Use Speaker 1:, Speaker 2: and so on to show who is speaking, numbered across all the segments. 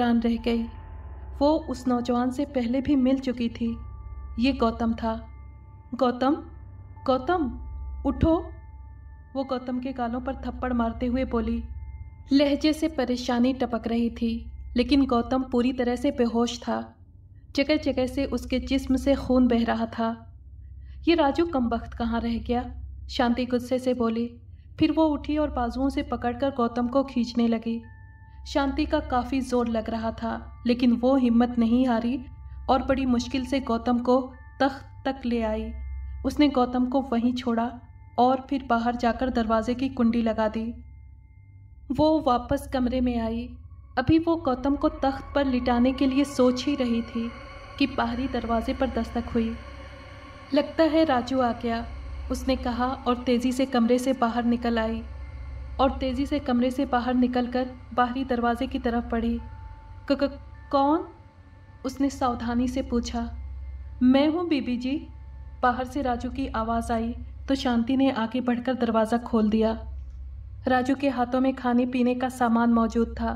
Speaker 1: हैरान रह गई वो उस नौजवान से पहले भी मिल चुकी थी ये गौतम था गौतम गौतम उठो वो गौतम के गालों पर थप्पड़ मारते हुए बोली लहजे से परेशानी टपक रही थी लेकिन गौतम पूरी तरह से बेहोश था जगह जगह से उसके जिस्म से खून बह रहा था ये राजू कम वक्त कहाँ रह गया शांति गुस्से से बोली फिर वो उठी और बाजुओं से पकड़कर गौतम को खींचने लगी शांति का काफ़ी जोर लग रहा था लेकिन वो हिम्मत नहीं हारी और बड़ी मुश्किल से गौतम को तख्त तक ले आई उसने गौतम को वहीं छोड़ा और फिर बाहर जाकर दरवाजे की कुंडी लगा दी वो वापस कमरे में आई अभी वो गौतम को तख्त पर लिटाने के लिए सोच ही रही थी कि बाहरी दरवाजे पर दस्तक हुई लगता है राजू आ गया उसने कहा और तेज़ी से कमरे से बाहर निकल आई और तेज़ी से कमरे से बाहर निकलकर बाहरी दरवाजे की तरफ पड़ी क -क कौन उसने सावधानी से पूछा मैं हूँ बीबी जी बाहर से राजू की आवाज़ आई तो शांति ने आगे बढ़कर दरवाज़ा खोल दिया राजू के हाथों में खाने पीने का सामान मौजूद था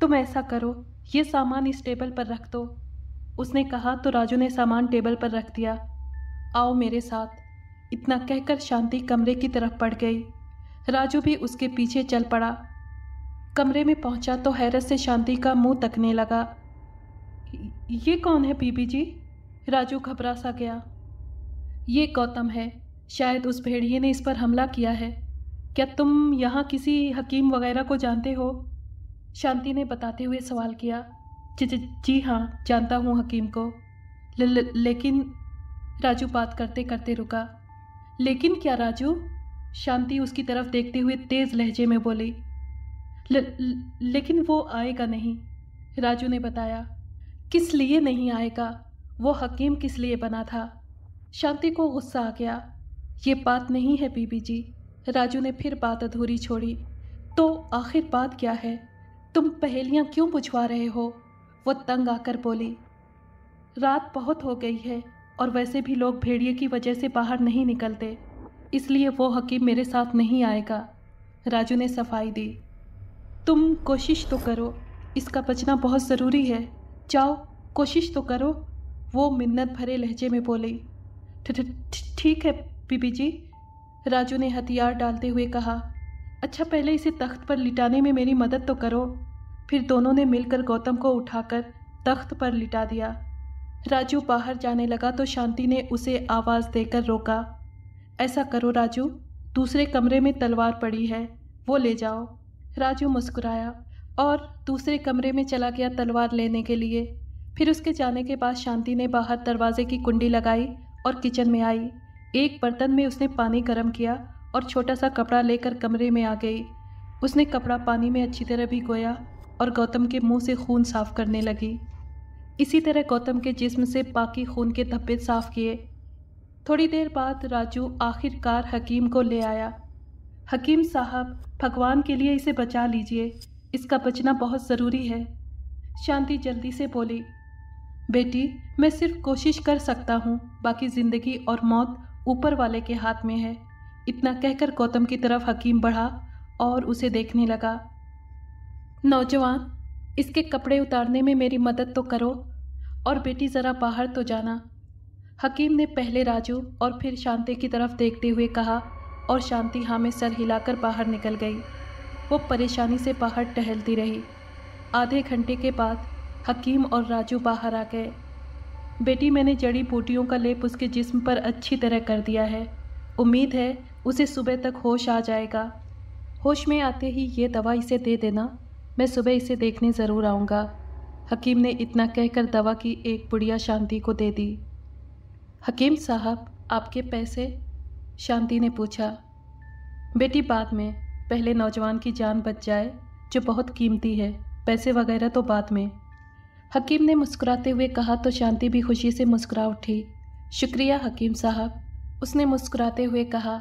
Speaker 1: तुम ऐसा करो ये सामान इस टेबल पर रख दो उसने कहा तो राजू ने सामान टेबल पर रख दिया आओ मेरे साथ इतना कहकर शांति कमरे की तरफ पड़ गई राजू भी उसके पीछे चल पड़ा कमरे में पहुंचा तो हैरत से शांति का मुंह तकने लगा ये कौन है बीबी जी राजू घबरा सा गया ये गौतम है शायद उस भेड़िए ने इस पर हमला किया है क्या तुम यहाँ किसी हकीम वगैरह को जानते हो शांति ने बताते हुए सवाल किया जी जी, जी हाँ जानता हूँ हकीम को ल, ल, लेकिन राजू बात करते करते रुका लेकिन क्या राजू शांति उसकी तरफ देखते हुए तेज लहजे में बोली ल, ल, लेकिन वो आएगा नहीं राजू ने बताया किस लिए नहीं आएगा वो हकीम किस लिए बना था शांति को गुस्सा आ गया ये बात नहीं है बीबी जी राजू ने फिर बात अधूरी छोड़ी तो आखिर बात क्या है तुम पहेलियाँ क्यों बुझवा रहे हो वो तंग आकर बोली रात बहुत हो गई है और वैसे भी लोग भेड़िए की वजह से बाहर नहीं निकलते इसलिए वो हकीम मेरे साथ नहीं आएगा राजू ने सफाई दी तुम कोशिश तो करो इसका बचना बहुत ज़रूरी है जाओ कोशिश तो करो वो मिन्नत भरे लहजे में बोली ठीक है बीबी जी राजू ने हथियार डालते हुए कहा अच्छा पहले इसे तख्त पर लिटाने में मेरी मदद तो करो फिर दोनों ने मिलकर गौतम को उठाकर तख्त पर लिटा दिया राजू बाहर जाने लगा तो शांति ने उसे आवाज़ देकर रोका ऐसा करो राजू दूसरे कमरे में तलवार पड़ी है वो ले जाओ राजू मुस्कुराया और दूसरे कमरे में चला गया तलवार लेने के लिए फिर उसके जाने के बाद शांति ने बाहर दरवाजे की कुंडी लगाई और किचन में आई एक बर्तन में उसने पानी गर्म किया और छोटा सा कपड़ा लेकर कमरे में आ गई उसने कपड़ा पानी में अच्छी तरह भिगोया और गौतम के मुंह से खून साफ करने लगी इसी तरह गौतम के जिस्म से बाकी खून के धब्बे साफ किए थोड़ी देर बाद राजू आखिरकार हकीम को ले आया हकीम साहब भगवान के लिए इसे बचा लीजिए इसका बचना बहुत ज़रूरी है शांति जल्दी से बोली बेटी मैं सिर्फ कोशिश कर सकता हूँ बाकी ज़िंदगी और मौत ऊपर वाले के हाथ में है इतना कहकर गौतम की तरफ हकीम बढ़ा और उसे देखने लगा नौजवान इसके कपड़े उतारने में मेरी मदद तो करो और बेटी ज़रा बाहर तो जाना हकीम ने पहले राजू और फिर शांति की तरफ देखते हुए कहा और शांति हाँ में सर हिलाकर बाहर निकल गई वो परेशानी से बाहर टहलती रही आधे घंटे के बाद हकीम और राजू बाहर आ गए बेटी मैंने जड़ी बूटियों का लेप उसके जिस्म पर अच्छी तरह कर दिया है उम्मीद है उसे सुबह तक होश आ जाएगा होश में आते ही ये दवा इसे दे देना मैं सुबह इसे देखने ज़रूर आऊँगा हकीम ने इतना कहकर दवा की एक बुढ़िया शांति को दे दी हकीम साहब आपके पैसे शांति ने पूछा बेटी बाद में पहले नौजवान की जान बच जाए जो बहुत कीमती है पैसे वगैरह तो बाद में हकीम ने मुस्कुराते हुए कहा तो शांति भी खुशी से मुस्कुरा उठी शुक्रिया हकीम साहब उसने मुस्कुराते हुए कहा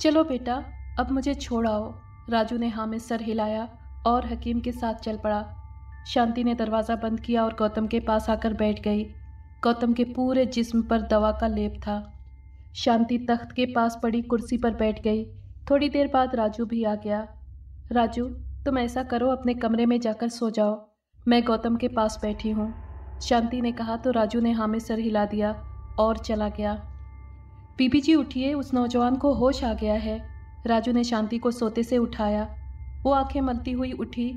Speaker 1: चलो बेटा अब मुझे छोड़ आओ राजू ने हामिद सर हिलाया और हकीम के साथ चल पड़ा शांति ने दरवाज़ा बंद किया और गौतम के पास आकर बैठ गई गौतम के पूरे जिस्म पर दवा का लेप था शांति तख्त के पास पड़ी कुर्सी पर बैठ गई थोड़ी देर बाद राजू भी आ गया राजू तुम ऐसा करो अपने कमरे में जाकर सो जाओ मैं गौतम के पास बैठी हूँ शांति ने कहा तो राजू ने हामिद सर हिला दिया और चला गया पीपी जी उठिए उस नौजवान को होश आ गया है राजू ने शांति को सोते से उठाया वो आंखें मलती हुई उठी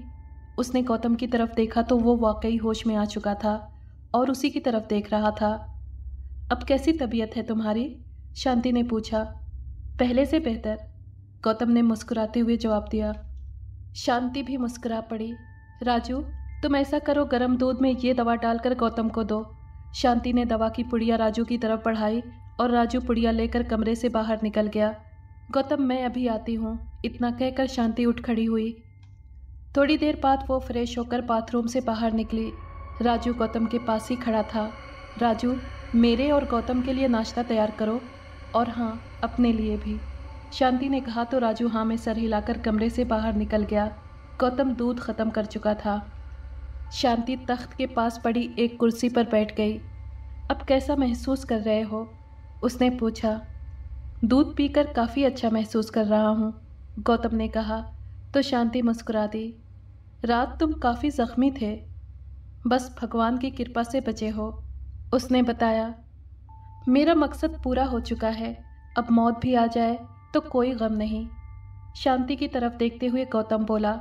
Speaker 1: उसने गौतम की तरफ देखा तो वो वाकई होश में आ चुका था और उसी की तरफ देख रहा था अब कैसी तबीयत है तुम्हारी शांति ने पूछा पहले से बेहतर गौतम ने मुस्कुराते हुए जवाब दिया शांति भी मुस्कुरा पड़ी राजू तुम ऐसा करो गरम दूध में ये दवा डालकर गौतम को दो शांति ने दवा की पुड़िया राजू की तरफ बढ़ाई और राजू पुड़िया लेकर कमरे से बाहर निकल गया गौतम मैं अभी आती हूँ इतना कहकर शांति उठ खड़ी हुई थोड़ी देर बाद वो फ्रेश होकर बाथरूम से बाहर निकली राजू गौतम के पास ही खड़ा था राजू मेरे और गौतम के लिए नाश्ता तैयार करो और हाँ अपने लिए भी शांति ने कहा तो राजू हाँ में सर हिलाकर कमरे से बाहर निकल गया गौतम दूध ख़त्म कर चुका था शांति तख्त के पास पड़ी एक कुर्सी पर बैठ गई अब कैसा महसूस कर रहे हो उसने पूछा दूध पीकर काफ़ी अच्छा महसूस कर रहा हूँ गौतम ने कहा तो शांति मुस्कुरा दी रात तुम काफ़ी ज़ख्मी थे बस भगवान की कृपा से बचे हो उसने बताया मेरा मकसद पूरा हो चुका है अब मौत भी आ जाए तो कोई गम नहीं शांति की तरफ देखते हुए गौतम बोला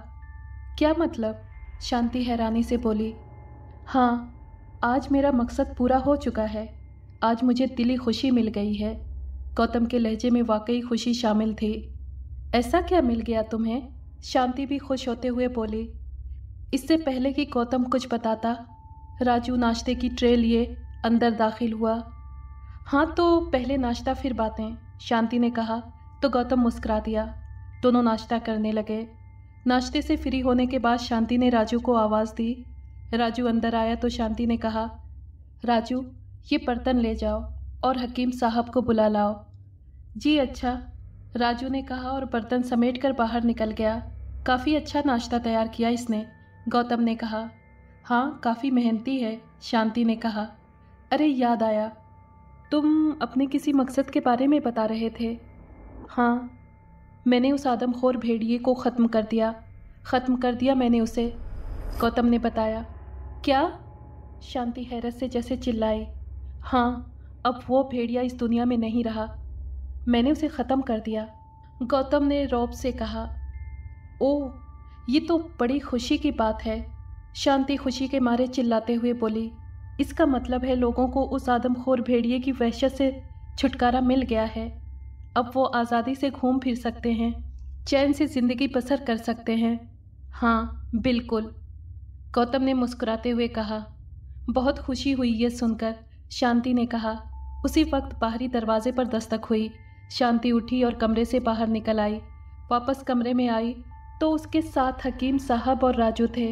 Speaker 1: क्या मतलब शांति हैरानी से बोली हाँ आज मेरा मकसद पूरा हो चुका है आज मुझे दिली खुशी मिल गई है गौतम के लहजे में वाकई खुशी शामिल थी ऐसा क्या मिल गया तुम्हें शांति भी खुश होते हुए बोली इससे पहले कि गौतम कुछ बताता राजू नाश्ते की ट्रे लिए अंदर दाखिल हुआ हाँ तो पहले नाश्ता फिर बातें शांति ने कहा तो गौतम मुस्करा दिया दोनों नाश्ता करने लगे नाश्ते से फ्री होने के बाद शांति ने राजू को आवाज़ दी राजू अंदर आया तो शांति ने कहा राजू ये बर्तन ले जाओ और हकीम साहब को बुला लाओ जी अच्छा राजू ने कहा और बर्तन समेट कर बाहर निकल गया काफ़ी अच्छा नाश्ता तैयार किया इसने गौतम ने कहा हाँ काफ़ी मेहनती है शांति ने कहा अरे याद आया तुम अपने किसी मकसद के बारे में बता रहे थे हाँ मैंने उस आदमखोर भेड़िए को ख़त्म कर दिया ख़त्म कर दिया मैंने उसे गौतम ने बताया क्या शांति हैरत से जैसे चिल्लाई हाँ अब वो भेड़िया इस दुनिया में नहीं रहा मैंने उसे ख़त्म कर दिया गौतम ने रौब से कहा ओ ये तो बड़ी खुशी की बात है शांति खुशी के मारे चिल्लाते हुए बोली इसका मतलब है लोगों को उस आदमखोर भेड़िए की वहशत से छुटकारा मिल गया है अब वो आज़ादी से घूम फिर सकते हैं चैन से ज़िंदगी बसर कर सकते हैं हाँ बिल्कुल गौतम ने मुस्कुराते हुए कहा बहुत खुशी हुई ये सुनकर शांति ने कहा उसी वक्त बाहरी दरवाजे पर दस्तक हुई शांति उठी और कमरे से बाहर निकल आई वापस कमरे में आई तो उसके साथ हकीम साहब और राजू थे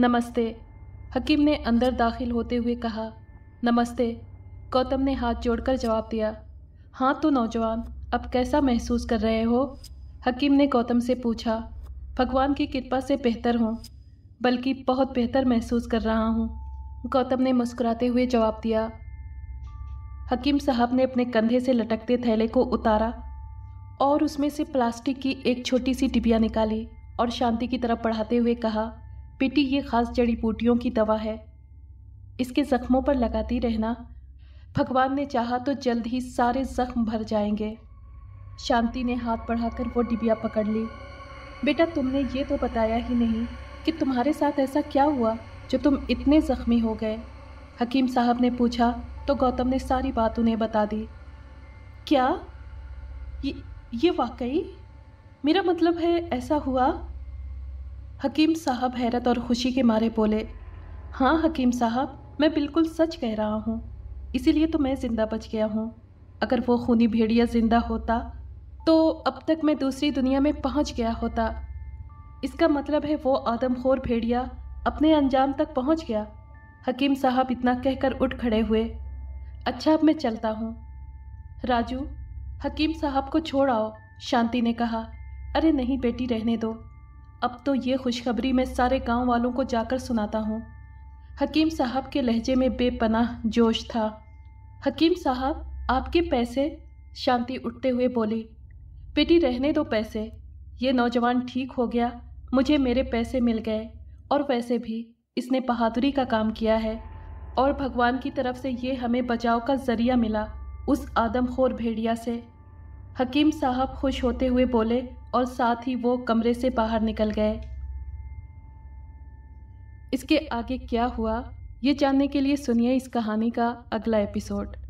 Speaker 1: नमस्ते हकीम ने अंदर दाखिल होते हुए कहा नमस्ते गौतम ने हाथ जोड़कर जवाब दिया हाँ तो नौजवान अब कैसा महसूस कर रहे हो हकीम ने गौतम से पूछा भगवान की कृपा से बेहतर हूँ बल्कि बहुत बेहतर महसूस कर रहा हूँ गौतम ने मुस्कुराते हुए जवाब दिया हकीम साहब ने अपने कंधे से लटकते थैले को उतारा और उसमें से प्लास्टिक की एक छोटी सी डिबिया निकाली और शांति की तरफ बढ़ाते हुए कहा बेटी ये खास जड़ी बूटियों की दवा है इसके ज़ख्मों पर लगाती रहना भगवान ने चाहा तो जल्द ही सारे ज़ख्म भर जाएंगे शांति ने हाथ बढ़ाकर वो डिबिया पकड़ ली बेटा तुमने ये तो बताया ही नहीं कि तुम्हारे साथ ऐसा क्या हुआ जो तुम इतने ज़ख्मी हो गए हकीम साहब ने पूछा तो गौतम ने सारी बात उन्हें बता दी क्या ये ये वाकई मेरा मतलब है ऐसा हुआ हकीम साहब हैरत और खुशी के मारे बोले हाँ हकीम साहब मैं बिल्कुल सच कह रहा हूँ इसीलिए तो मैं ज़िंदा बच गया हूँ अगर वो खूनी भेड़िया ज़िंदा होता तो अब तक मैं दूसरी दुनिया में पहुँच गया होता इसका मतलब है वो आदमखोर भेड़िया अपने अंजाम तक पहुँच गया हकीम साहब इतना कहकर उठ खड़े हुए अच्छा अब मैं चलता हूँ राजू हकीम साहब को छोड़ आओ शांति ने कहा अरे नहीं बेटी रहने दो अब तो ये खुशखबरी मैं सारे गांव वालों को जाकर सुनाता हूँ हकीम साहब के लहजे में बेपनाह जोश था हकीम साहब आपके पैसे शांति उठते हुए बोली बेटी रहने दो पैसे ये नौजवान ठीक हो गया मुझे मेरे पैसे मिल गए और वैसे भी इसने बहादुरी का काम किया है और भगवान की तरफ से ये हमें बचाव का ज़रिया मिला उस आदमखोर भेड़िया से हकीम साहब खुश होते हुए बोले और साथ ही वो कमरे से बाहर निकल गए इसके आगे क्या हुआ ये जानने के लिए सुनिए इस कहानी का अगला एपिसोड